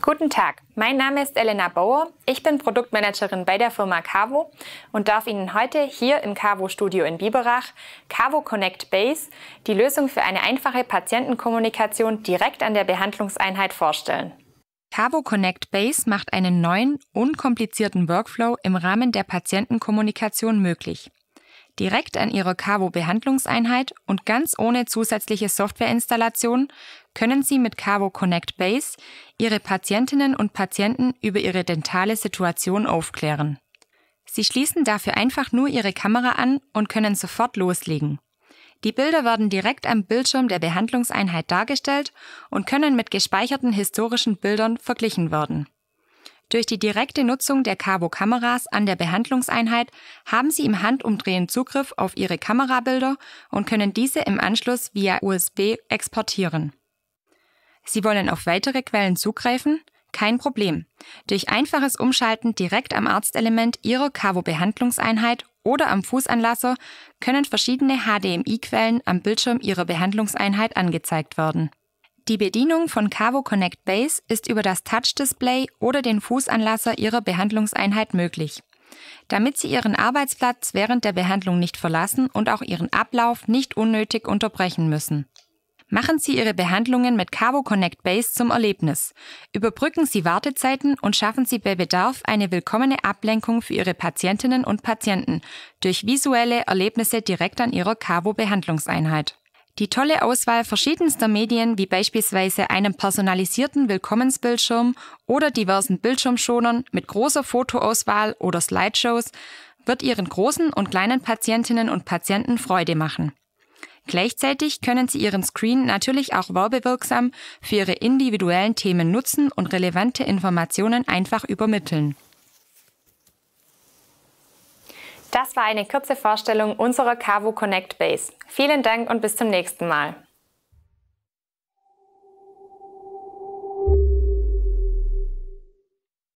Guten Tag, mein Name ist Elena Bauer, ich bin Produktmanagerin bei der Firma Cavo und darf Ihnen heute hier im Cavo Studio in Biberach Cavo Connect Base, die Lösung für eine einfache Patientenkommunikation direkt an der Behandlungseinheit vorstellen. Cavo Connect Base macht einen neuen, unkomplizierten Workflow im Rahmen der Patientenkommunikation möglich direkt an Ihrer Cavo-Behandlungseinheit und ganz ohne zusätzliche Softwareinstallation können Sie mit Cavo Connect Base Ihre Patientinnen und Patienten über ihre dentale Situation aufklären. Sie schließen dafür einfach nur Ihre Kamera an und können sofort loslegen. Die Bilder werden direkt am Bildschirm der Behandlungseinheit dargestellt und können mit gespeicherten historischen Bildern verglichen werden. Durch die direkte Nutzung der Cavo-Kameras an der Behandlungseinheit haben Sie im Handumdrehen Zugriff auf Ihre Kamerabilder und können diese im Anschluss via USB exportieren. Sie wollen auf weitere Quellen zugreifen? Kein Problem. Durch einfaches Umschalten direkt am Arztelement Ihrer Cavo-Behandlungseinheit oder am Fußanlasser können verschiedene HDMI-Quellen am Bildschirm Ihrer Behandlungseinheit angezeigt werden. Die Bedienung von Cavo Connect Base ist über das Touch-Display oder den Fußanlasser Ihrer Behandlungseinheit möglich. Damit Sie Ihren Arbeitsplatz während der Behandlung nicht verlassen und auch Ihren Ablauf nicht unnötig unterbrechen müssen. Machen Sie Ihre Behandlungen mit Cavo Connect Base zum Erlebnis. Überbrücken Sie Wartezeiten und schaffen Sie bei Bedarf eine willkommene Ablenkung für Ihre Patientinnen und Patienten durch visuelle Erlebnisse direkt an Ihrer Cavo Behandlungseinheit. Die tolle Auswahl verschiedenster Medien wie beispielsweise einem personalisierten Willkommensbildschirm oder diversen Bildschirmschonern mit großer Fotoauswahl oder Slideshows wird Ihren großen und kleinen Patientinnen und Patienten Freude machen. Gleichzeitig können Sie Ihren Screen natürlich auch werbewirksam für Ihre individuellen Themen nutzen und relevante Informationen einfach übermitteln. Das war eine kurze Vorstellung unserer Cavo Connect Base. Vielen Dank und bis zum nächsten Mal.